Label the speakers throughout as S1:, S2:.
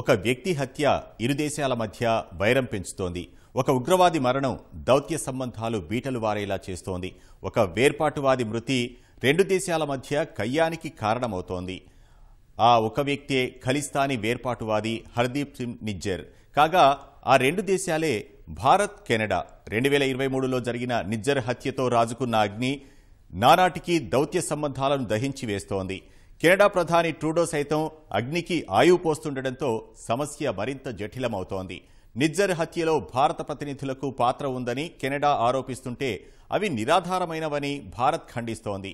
S1: ఒక వ్యక్తి హత్య ఇరు దేశాల మధ్య వైరం పెంచుతోంది ఒక ఉగ్రవాది మరణం దౌత్య సంబంధాలు బీటలు వారేలా చేస్తోంది ఒక వేర్పాటువాది మృతి రెండు దేశాల మధ్య కయ్యానికి కారణమవుతోంది ఆ ఒక వ్యక్తే ఖలిస్తానీ వేర్పాటువాది హర్దీప్ సింగ్ నిజ్జర్ కాగా ఆ రెండు దేశాలే భారత్ కెనడా రెండు వేల ఇరవై మూడులో జరిగిన నిజ్జర్ హత్యతో రాజుకున్న అగ్ని నానాటికి దౌత్య సంబంధాలను దహించి వేస్తోంది కెనడా ప్రధాని ట్రూడో సైతం అగ్నికి ఆయువు పోస్తుండటంతో సమస్య మరింత జటిలమవుతోంది నిజ్జర్ హత్యలో భారత ప్రతినిధులకు పాత్ర ఉందని కెనడా ఆరోపిస్తుంటే అవి నిరాధారమైనవని భారత్ ఖండిస్తోంది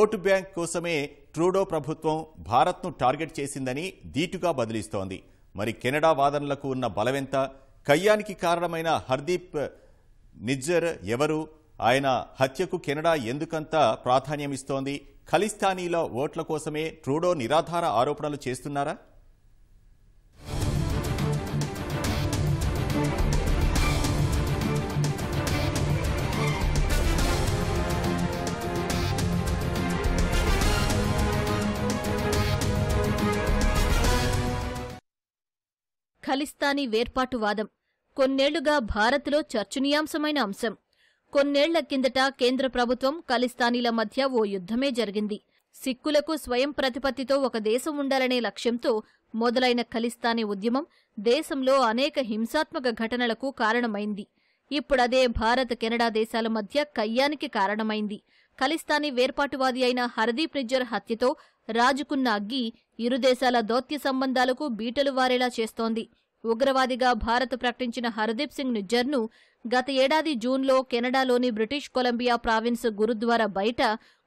S1: ఓటు బ్యాంక్ కోసమే ట్రూడో ప్రభుత్వం భారత్ను టార్గెట్ చేసిందని ధీటుగా బదిలిస్తోంది మరి కెనడా వాదనలకు ఉన్న బలవెంత కయ్యానికి కారణమైన హర్దీప్ నిజ్జర్ ఎవరు ఆయన హత్యకు కెనడా ఎందుకంత ప్రాధాన్యమిస్తోంది ఖలిస్తానీల ఓట్ల కోసమే ట్రూడో నిరాధార ఆరోపణలు చేస్తున్నారా
S2: ఖలిస్తానీ వేర్పాటువాదం కొన్నేళ్లుగా భారత్లో చర్చనీయాంశమైన అంశం కొన్నేళ్ల కిందట కేంద్ర ప్రభుత్వం ఖలిస్తానీల మధ్య ఓ యుద్ధమే జరిగింది సిక్కులకు స్వయం ప్రతిపత్తితో ఒక దేశం ఉండాలనే లక్ష్యంతో మొదలైన ఖలిస్తానీ ఉద్యమం దేశంలో అనేక హింసాత్మక ఘటనలకు కారణమైంది ఇప్పుడదే భారత్ కెనడా దేశాల మధ్య కయ్యానికి కారణమైంది ఖలిస్తానీ వేర్పాటువాది అయిన హర్దీప్ నిజ్జర్ హత్యతో రాజుకున్న అగ్గి ఇరుదేశాల దౌత్య సంబంధాలకు బీటలు వారేలా చేస్తోంది ఉగ్రవాదిగా భారత్ ప్రకటించిన హర్దీప్ సింగ్ నిజ్జర్ను గత ఏడాది జూన్లో కెనడాలోని బ్రిటిష్ కొలంబియా ప్రావిన్స్ గురుద్వారా బయట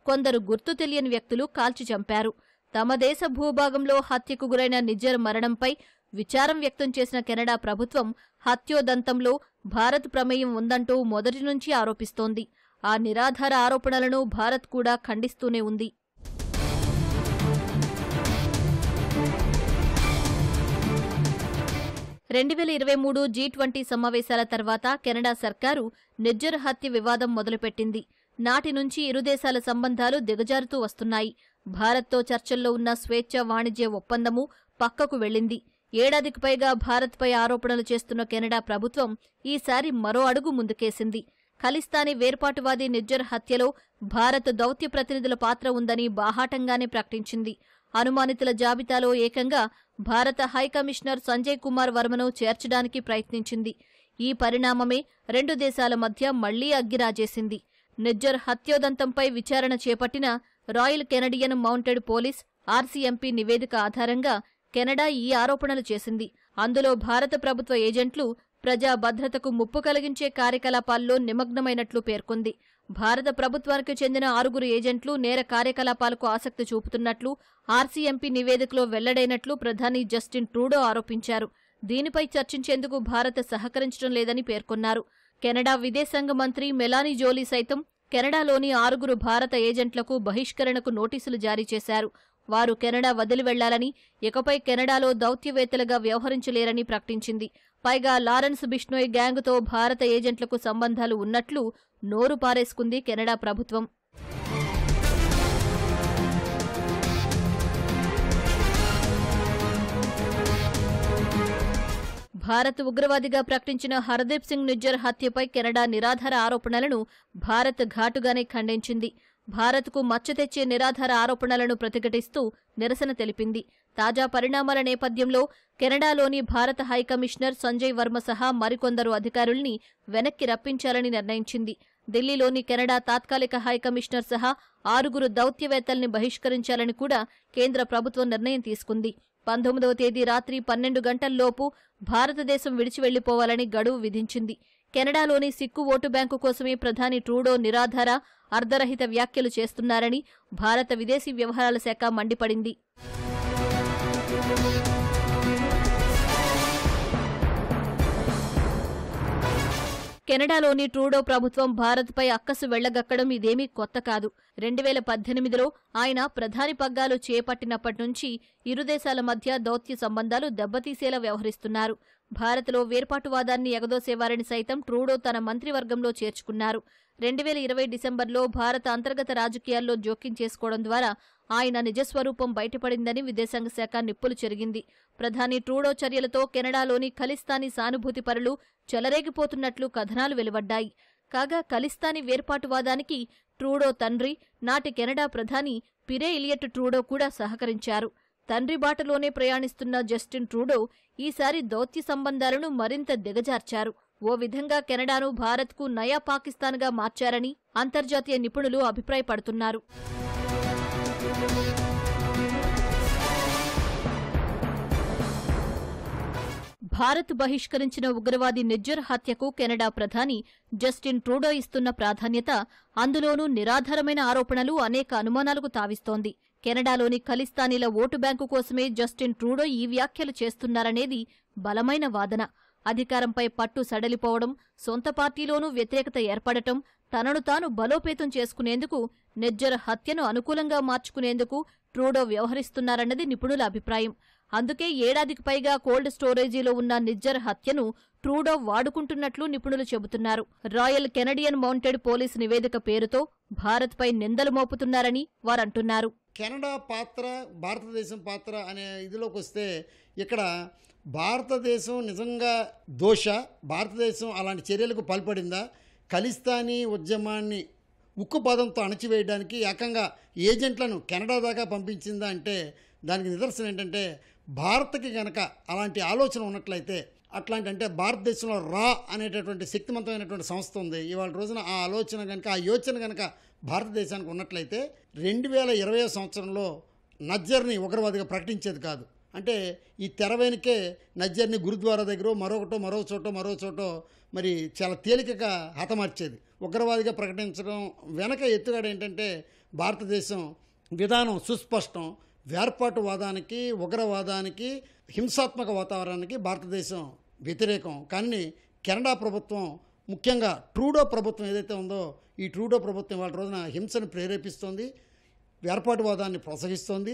S2: కొందరు గుర్తు తెలియని వ్యక్తులు కాల్చి చంపారు తమ దేశ భూభాగంలో హత్యకు గురైన నిజ్జర్ మరణంపై విచారం వ్యక్తం చేసిన కెనడా ప్రభుత్వం హత్యోదంతంలో భారత్ ప్రమేయం ఉందంటూ మొదటి నుంచి ఆరోపిస్తోంది ఆ నిరాధార ఆరోపణలను భారత్ కూడా ఖండిస్తూనే ఉంది రెండు వేల ఇరవై మూడు జీ ట్వంటీ సమావేశాల తర్వాత కెనడా సర్కారు నిర్జర్ హత్య వివాదం మొదలుపెట్టింది నాటి నుంచి ఇరు దేశాల సంబంధాలు దిగజారుతూ వస్తున్నాయి భారత్తో చర్చల్లో ఉన్న స్వేచ్ఛ వాణిజ్య ఒప్పందము పక్కకు వెళ్లింది ఏడాదికి పైగా భారత్పై ఆరోపణలు చేస్తున్న కెనడా ప్రభుత్వం ఈసారి మరో అడుగు ముందుకేసింది ఖలిస్తానీ వేర్పాటువాది నిర్జర్ హత్యలో భారత్ దౌత్య ప్రతినిధుల పాత్ర ఉందని బాహాటంగానే ప్రకటించింది అనుమానితుల జాబితాలో ఏకంగా భారత హైకమిషనర్ సంజయ్ కుమార్ వర్మను చేర్చడానికి ప్రయత్నించింది ఈ పరిణామమే రెండు దేశాల మధ్య మళ్లీ అగ్గిరాజేసింది నిజ్జర్ హత్యోదంతంపై విచారణ చేపట్టిన Royal Canadian Mounted Police RCMP నివేదిక ఆధారంగా కెనడా ఈ ఆరోపణలు చేసింది అందులో భారత ప్రభుత్వ ఏజెంట్లు ప్రజా భద్రతకు ముప్పు కలిగించే కార్యకలాపాల్లో నిమగ్నమైనట్లు పేర్కొంది భారత ప్రభుత్వానికి చెందిన ఆరుగురు ఏజెంట్లు నేర కార్యకలాపాలకు ఆసక్తి చూపుతున్నట్లు ఆర్సీఎంపీ నివేదికలో వెల్లడైనట్లు ప్రధాని జస్టిన్ ట్రూడో ఆరోపించారు దీనిపై చర్చించేందుకు భారత సహకరించడం లేదని పేర్కొన్నారు కెనడా విదేశాంగ మంత్రి మెలానీ జోలీ సైతం కెనడాలోని ఆరుగురు భారత ఏజెంట్లకు బహిష్కరణకు నోటీసులు జారీ చేశారు వారు కెనడా వదిలి వెళ్లాలని ఇకపై కెనడాలో దౌత్యవేత్తలుగా వ్యవహరించలేరని ప్రకటించింది పైగా లారెన్స్ బిష్ణోయ్ గ్యాంగ్తో భారత ఏజెంట్లకు సంబంధాలు ఉన్నట్లు నోరు పారేసుకుంది కెనడా ప్రభుత్వం భారత్ ఉగ్రవాదిగా ప్రకటించిన హర్దీప్ సింగ్ నిజ్జర్ హత్యపై కెనడా నిరాధార ఆరోపణలను భారత్ ఘాటుగానే ఖండించింది భారత్కు మచ్చ తెచ్చే నిరాధార ఆరోపణలను ప్రతిఘటిస్తూ నిరసన తెలిపింది తాజా పరిణామాల నేపథ్యంలో కెనడాలోని భారత హైకమిషనర్ సంజయ్ వర్మ సహా మరికొందరు అధికారుల్ని వెనక్కి రప్పించాలని నిర్ణయించింది ఢిల్లీలోని కెనడా తాత్కాలిక హైకమిషనర్ సహా ఆరుగురు దౌత్యవేత్తల్ని బహిష్కరించాలని కూడా కేంద్ర ప్రభుత్వం నిర్ణయం తీసుకుంది పంతొమ్మిదవ తేదీ రాత్రి పన్నెండు గంటల్లోపు భారతదేశం విడిచి వెళ్లిపోవాలని గడువు విధించింది కెనడాలోని సిక్కు ఓటు బ్యాంకు కోసమే ప్రధాని ట్రూడో నిరాధార అర్ధరహిత వ్యాఖ్యలు చేస్తున్నారని భారత విదేశీ వ్యవహారాల శాఖ మండిపడింది కెనడాలోని ట్రూడో ప్రభుత్వం భారత్పై అక్కసు వెళ్లగక్కడం ఇదేమీ కొత్త కాదు రెండు వేల పద్దెనిమిదిలో ఆయన ప్రధాని పగ్గాలు చేపట్టినప్పటి నుంచి ఇరు దేశాల మధ్య దౌత్య సంబంధాలు దెబ్బతీసేలా వ్యవహరిస్తున్నారు భారత్లో వేర్పాటువాదాన్ని ఎగదోసేవారిని సైతం ట్రూడో తన మంత్రివర్గంలో చేర్చుకున్నారు రెండు వేల ఇరవై డిసెంబర్లో భారత అంతర్గత రాజకీయాల్లో జోక్యం చేసుకోవడం ద్వారా ఆయన నిజస్వరూపం బయటపడిందని విదేశాంగ శాఖ నిప్పులు చెరిగింది ప్రధాని ట్రూడో చర్యలతో కెనడాలోని ఖలిస్తానీ సానుభూతి పరులు చెలరేగిపోతున్నట్లు కథనాలు వెలువడ్డాయి కాగా ఖలిస్తానీ వేర్పాటువాదానికి ట్రూడో తండ్రి నాటి కెనడా ప్రధాని పిరే ఇలియట్ ట్రూడో కూడా సహకరించారు తండ్రి బాటలోనే ప్రయాణిస్తున్న జస్టిన్ ట్రూడో ఈసారి దౌత్య సంబంధాలను మరింత దిగజార్చారు ఓ విధంగా కెనడాను భారత్కు నయా పాకిస్తాన్గా మార్చారని అంతర్జాతీయ నిపుణులు అభిప్రాయపడుతున్నారు భారత్ బహిష్కరించిన ఉగ్రవాది నిజ్జర్ హత్యకు కెనడా ప్రధాని జస్టిన్ ట్రూడో ఇస్తున్న ప్రాధాన్యత అందులోనూ నిరాధారమైన ఆరోపణలు అనేక అనుమానాలకు తావిస్తోంది కెనడాలోని ఖలిస్తానీల ఓటు బ్యాంకు కోసమే జస్టిన్ ట్రూడో ఈ వ్యాఖ్యలు చేస్తున్నారనేది బలమైన వాదన అధికారంపై పట్టు సడలిపోవడం సొంత పార్టీలోనూ వ్యతిరేకత ఏర్పడటం తనను తాను బలోపేతం చేసుకునేందుకు నెజ్జర్ హత్యను అనుకూలంగా మార్చుకునేందుకు ట్రూడో వ్యవహరిస్తున్నారన్నది నిపుణుల అభిప్రాయం అందుకే ఏడాదికి పైగా కోల్డ్ స్టోరేజీలో ఉన్న నిజ్జర్ హత్యను ట్రూడో వాడుకుంటున్నట్లు నిపుణులు చెబుతున్నారు రాయల్ కెనడియన్ మౌంటెడ్ పోలీస్ నివేదిక పేరుతో భారత్పై నిందలు మోపుతున్నారని వారంటున్నారు
S3: కెనడా పాత్ర భారతదేశం పాత్ర అనే ఇదిలోకి వస్తే ఇక్కడ భారతదేశం నిజంగా దోష భారతదేశం అలాంటి చర్యలకు పాల్పడిందా ఖలిస్తానీ ఉద్యమాన్ని ఉక్కు పాదంతో అణచివేయడానికి ఏకంగా ఏజెంట్లను కెనడా దాకా పంపించిందా అంటే దానికి నిదర్శనం ఏంటంటే భారత్కి కనుక అలాంటి ఆలోచన ఉన్నట్లయితే అట్లాంటి అంటే భారతదేశంలో రా అనేటటువంటి శక్తివంతమైనటువంటి సంస్థ ఉంది ఇవాళ రోజున ఆ ఆలోచన కనుక ఆ యోచన కనుక భారతదేశానికి ఉన్నట్లయితే రెండు వేల ఇరవై సంవత్సరంలో నజ్జర్ని ఉగ్రవాదిగా ప్రకటించేది కాదు అంటే ఈ తెర వెనుకే నజ్జర్ని గురుద్వారా దగ్గర మరొకటో మరో చోటో మరో చోటో మరి చాలా తేలికగా హతమార్చేది ఉగ్రవాదిగా ప్రకటించడం వెనక ఎత్తుగాడు ఏంటంటే భారతదేశం విధానం సుస్పష్టం వేర్పాటువాదానికి ఉగ్రవాదానికి హింసాత్మక వాతావరణానికి భారతదేశం వ్యతిరేకం కానీ కెనడా ప్రభుత్వం ముఖ్యంగా ట్రూడో ప్రభుత్వం ఏదైతే ఉందో ఈ ట్రూడో ప్రభుత్వం వాళ్ళ రోజున హింసను ప్రేరేపిస్తోంది వేర్పాటువాదాన్ని ప్రోత్సహిస్తోంది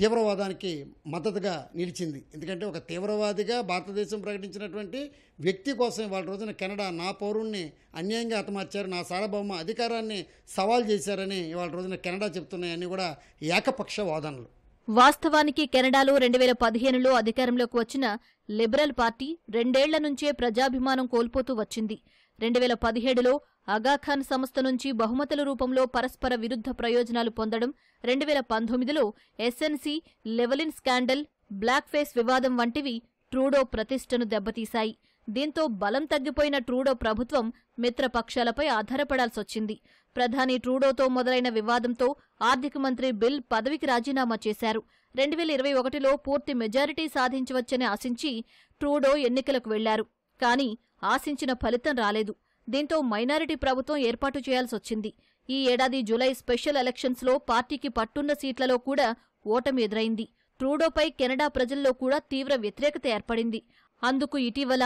S3: తీవ్రవాదానికి మద్దతుగా నిలిచింది ఎందుకంటే ఒక తీవ్రవాదిగా భారతదేశం ప్రకటించినటువంటి వ్యక్తి కోసం వాళ్ళ రోజున కెనడా నా పౌరుణ్ణి అన్యాయంగా హతమార్చారు నా సార్వభౌమ అధికారాన్ని సవాల్ చేశారని వాళ్ళ రోజున కెనడా చెప్తున్నాయని కూడా ఏకపక్ష వాదనలు
S2: వాస్తవానికి కెనడాలో రెండు వేల పదిహేనులో అధికారంలోకి వచ్చిన లిబరల్ పార్టీ రెండేళ్ల నుంచే ప్రజాభిమానం కోల్పోతూ వచ్చింది రెండు వేల పదిహేడులో అగాఖాన్ సంస్థ నుంచి బహుమతుల రూపంలో పరస్పర విరుద్ధ ప్రయోజనాలు పొందడం రెండు వేల పంతొమ్మిదిలో SNC Lavalin scandal blackface వివాదం వంటివి ట్రూడో ప్రతిష్టను దెబ్బతీశాయి దీంతో బలం తగ్గిపోయిన ట్రూడో ప్రభుత్వం మిత్రపక్షాలపై ఆధారపడాల్సొచ్చింది ప్రధాని ట్రూడోతో మొదలైన వివాదంతో ఆర్థిక మంత్రి బిల్ పదవికి రాజీనామా చేశారు రెండు వేల ఇరవై ఒకటిలో పూర్తి మెజారిటీ సాధించవచ్చని ఆశించి ట్రూడో ఎన్నికలకు వెళ్లారు కానీ ఆశించిన ఫలితం రాలేదు దీంతో మైనారిటీ ప్రభుత్వం ఏర్పాటు చేయాల్సొచ్చింది ఈ ఏడాది జులై స్పెషల్ ఎలక్షన్స్లో పార్టీకి పట్టున్న సీట్లలో కూడా ఓటమి ఎదురైంది ట్రూడోపై కెనడా ప్రజల్లో కూడా తీవ్ర వ్యతిరేకత ఏర్పడింది అందుకు ఇటీవల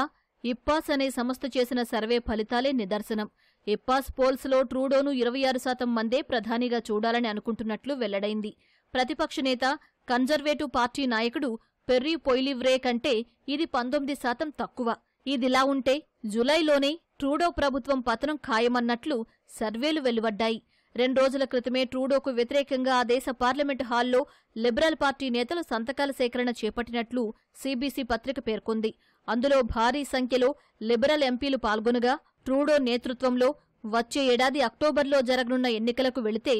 S2: ఇప్పాస్ అనే సంస్థ చేసిన సర్వే ఫలితాలే నిదర్శనం ఇప్పాస్ పోల్స్లో ట్రూడోను ఇరవై ఆరు శాతం మందే ప్రధానిగా చూడాలని అనుకుంటున్నట్లు వెల్లడైంది ప్రతిపక్ష నేత కన్జర్వేటివ్ పార్టీ నాయకుడు పెర్రీ పొయిలివ్రే కంటే ఇది పంతొమ్మిది శాతం తక్కువ ఇదిలా ఉంటే జులైలోనే ట్రూడో ప్రభుత్వం పతనం ఖాయమన్నట్లు సర్వేలు వెలువడ్డాయి రెండు రోజుల క్రితమే ట్రూడోకు వ్యతిరేకంగా ఆ దేశ పార్లమెంటు హాల్లో లిబరల్ పార్టీ నేతలు సంతకాల సేకరణ చేపట్టినట్లు సీబీసీ పత్రిక పేర్కొంది అందులో భారీ సంఖ్యలో లిబరల్ ఎంపీలు పాల్గొనగా ట్రూడో నేతృత్వంలో వచ్చే ఏడాది అక్టోబర్లో జరగనున్న ఎన్నికలకు వెళితే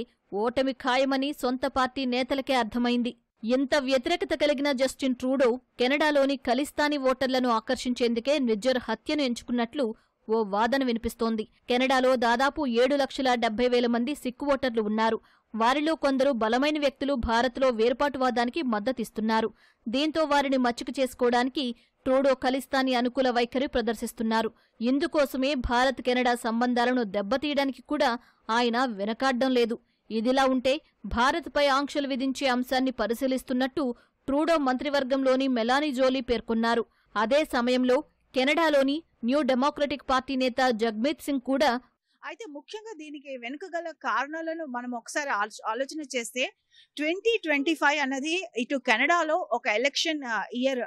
S2: ఓటమి ఖాయమని సొంత పార్టీ నేతలకే అర్థమైంది ఇంత వ్యతిరేకత కలిగిన జస్టిన్ ట్రూడో కెనడాలోని ఖలిస్తానీ ఓటర్లను ఆకర్షించేందుకే నిజ్జర్ హత్యను ఎంచుకున్నట్లు ఓ వాదన వినిపిస్తోంది కెనడాలో దాదాపు ఏడు లక్షల డెబ్బై వేల మంది సిక్కు ఓటర్లు ఉన్నారు వారిలో కొందరు బలమైన వ్యక్తులు భారత్లో వేర్పాటువాదానికి మద్దతిస్తున్నారు దీంతో వారిని మచ్చుకు చేసుకోవడానికి ట్రూడో ఖలిస్తానీ అనుకూల వైఖరి ప్రదర్శిస్తున్నారు ఇందుకోసమే భారత్ కెనడా సంబంధాలను దెబ్బతీయడానికి కూడా ఆయన వెనకాడ్డం లేదు ఇదిలా ఉంటే భారత్పై ఆంక్షలు విధించే అంశాన్ని పరిశీలిస్తున్నట్టు ట్రూడో మంత్రివర్గంలోని మెలానీ జోలీ పేర్కొన్నారు అదే సమయంలో కెనడాలోని న్యూ డెమోక్రటిక్ పార్టీ నేత జగ్మీత్ సింగ్ కూడా అయితే ముఖ్యంగా దీనికి వెనుక గల కారణాలను మనం ఒకసారి ఆలోచన చేస్తే ట్వంటీ ట్వంటీ ఫైవ్ అన్నది ఇటు కెనడాలో ఒక ఎలక్షన్ ఇయర్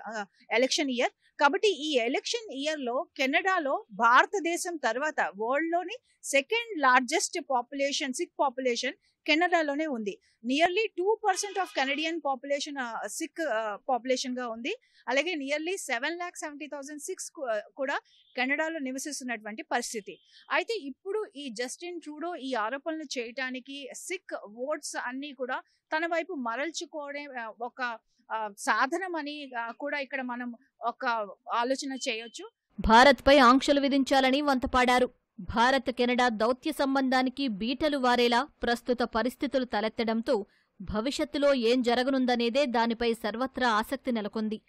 S2: ఎలక్షన్ ఇయర్ కాబట్టి ఈ ఎలక్షన్ ఇయర్లో కెనడాలో భారతదేశం తర్వాత వరల్డ్లోని second largest population Sikh population కెనడాలోనే ఉంది nearly two percent of Canadian population Sikh population గా ఉంది అలాగే nearly seven lakh seventy thousand Sikhs కూడా కెనడాలో నివసిస్తున్నటువంటి పరిస్థితి అయితే ఇప్పుడు ఈ జస్టిన్ ట్రూడో ఈ ఆరోపణలు చేయటానికి సిక్ ఓట్స్ అన్ని కూడా తన వైపు మరల్చుకోవడే ఒక సాధనమని కూడా ఇక్కడ మనం ఒక ఆలోచన చేయొచ్చు భారత్పై ఆంక్షలు విధించాలని వంతపాడారు భారత్ కెనడా దౌత్య సంబంధానికి బీటలు వారేలా ప్రస్తుత పరిస్థితులు తలెత్తడంతో భవిష్యత్తులో ఏం జరగనుందనేదే దానిపై సర్వత్రా ఆసక్తి నెలకొంది